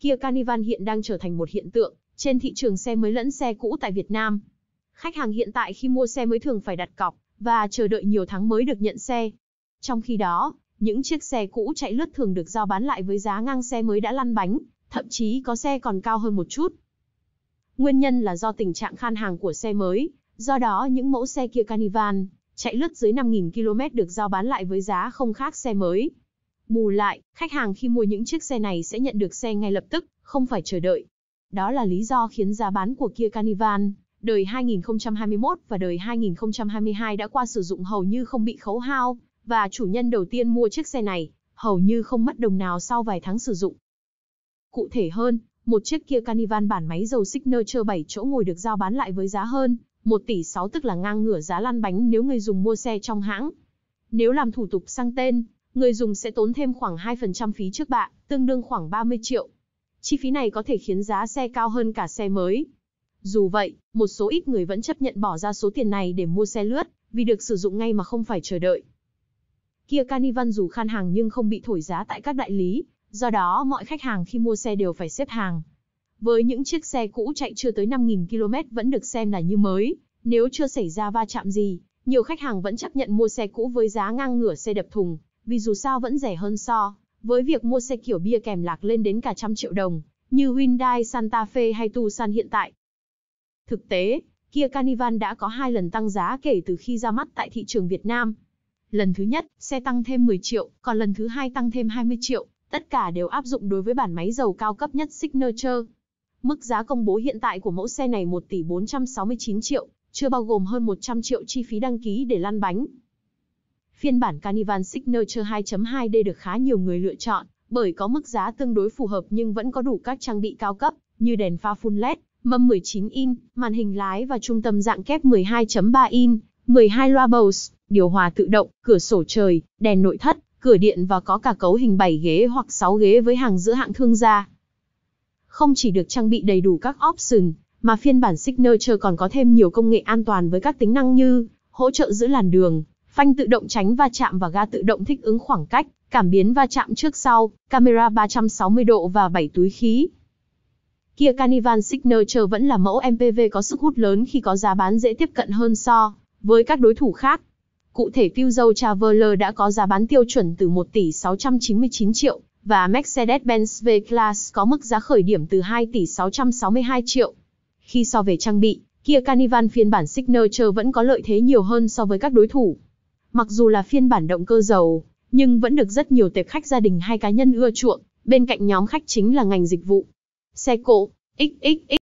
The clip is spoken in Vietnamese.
Kia Carnival hiện đang trở thành một hiện tượng trên thị trường xe mới lẫn xe cũ tại Việt Nam. Khách hàng hiện tại khi mua xe mới thường phải đặt cọc và chờ đợi nhiều tháng mới được nhận xe. Trong khi đó, những chiếc xe cũ chạy lướt thường được giao bán lại với giá ngang xe mới đã lăn bánh, thậm chí có xe còn cao hơn một chút. Nguyên nhân là do tình trạng khan hàng của xe mới, do đó những mẫu xe Kia Carnival chạy lướt dưới 5.000 km được giao bán lại với giá không khác xe mới. Bù lại, khách hàng khi mua những chiếc xe này sẽ nhận được xe ngay lập tức, không phải chờ đợi. Đó là lý do khiến giá bán của Kia Carnival, đời 2021 và đời 2022 đã qua sử dụng hầu như không bị khấu hao, và chủ nhân đầu tiên mua chiếc xe này, hầu như không mất đồng nào sau vài tháng sử dụng. Cụ thể hơn, một chiếc Kia Carnival bản máy dầu Signature 7 chỗ ngồi được giao bán lại với giá hơn 1 tỷ 6 tức là ngang ngửa giá lăn bánh nếu người dùng mua xe trong hãng. Nếu làm thủ tục sang tên, người dùng sẽ tốn thêm khoảng 2% phí trước bạ, tương đương khoảng 30 triệu. Chi phí này có thể khiến giá xe cao hơn cả xe mới. Dù vậy, một số ít người vẫn chấp nhận bỏ ra số tiền này để mua xe lướt, vì được sử dụng ngay mà không phải chờ đợi. Kia Carnival dù khan hàng nhưng không bị thổi giá tại các đại lý, do đó mọi khách hàng khi mua xe đều phải xếp hàng. Với những chiếc xe cũ chạy chưa tới 5.000 km vẫn được xem là như mới, nếu chưa xảy ra va chạm gì, nhiều khách hàng vẫn chấp nhận mua xe cũ với giá ngang ngửa xe đập thùng, vì dù sao vẫn rẻ hơn so với việc mua xe kiểu bia kèm lạc lên đến cả trăm triệu đồng, như Hyundai Santa Fe hay Tucson hiện tại. Thực tế, Kia Carnival đã có hai lần tăng giá kể từ khi ra mắt tại thị trường Việt Nam. Lần thứ nhất, xe tăng thêm 10 triệu, còn lần thứ hai tăng thêm 20 triệu, tất cả đều áp dụng đối với bản máy dầu cao cấp nhất Signature. Mức giá công bố hiện tại của mẫu xe này 1 tỷ 469 triệu, chưa bao gồm hơn 100 triệu chi phí đăng ký để lăn bánh. Phiên bản Carnival Signature 2.2D được khá nhiều người lựa chọn, bởi có mức giá tương đối phù hợp nhưng vẫn có đủ các trang bị cao cấp, như đèn pha full LED, mâm 19 in, màn hình lái và trung tâm dạng kép 12.3 in, 12 loa Bose, điều hòa tự động, cửa sổ trời, đèn nội thất, cửa điện và có cả cấu hình 7 ghế hoặc 6 ghế với hàng giữa hạng thương gia. Không chỉ được trang bị đầy đủ các option, mà phiên bản Signature còn có thêm nhiều công nghệ an toàn với các tính năng như hỗ trợ giữ làn đường, phanh tự động tránh va chạm và ga tự động thích ứng khoảng cách, cảm biến va chạm trước sau, camera 360 độ và 7 túi khí. Kia Carnival Signature vẫn là mẫu MPV có sức hút lớn khi có giá bán dễ tiếp cận hơn so với các đối thủ khác. Cụ thể Peugeot Traveler đã có giá bán tiêu chuẩn từ 1 tỷ 699 triệu và Mercedes-Benz V-Class có mức giá khởi điểm từ 2 tỷ 662 triệu. Khi so về trang bị, Kia Carnival phiên bản Signature vẫn có lợi thế nhiều hơn so với các đối thủ. Mặc dù là phiên bản động cơ dầu, nhưng vẫn được rất nhiều tệp khách gia đình hay cá nhân ưa chuộng, bên cạnh nhóm khách chính là ngành dịch vụ. Xe cộ, XXX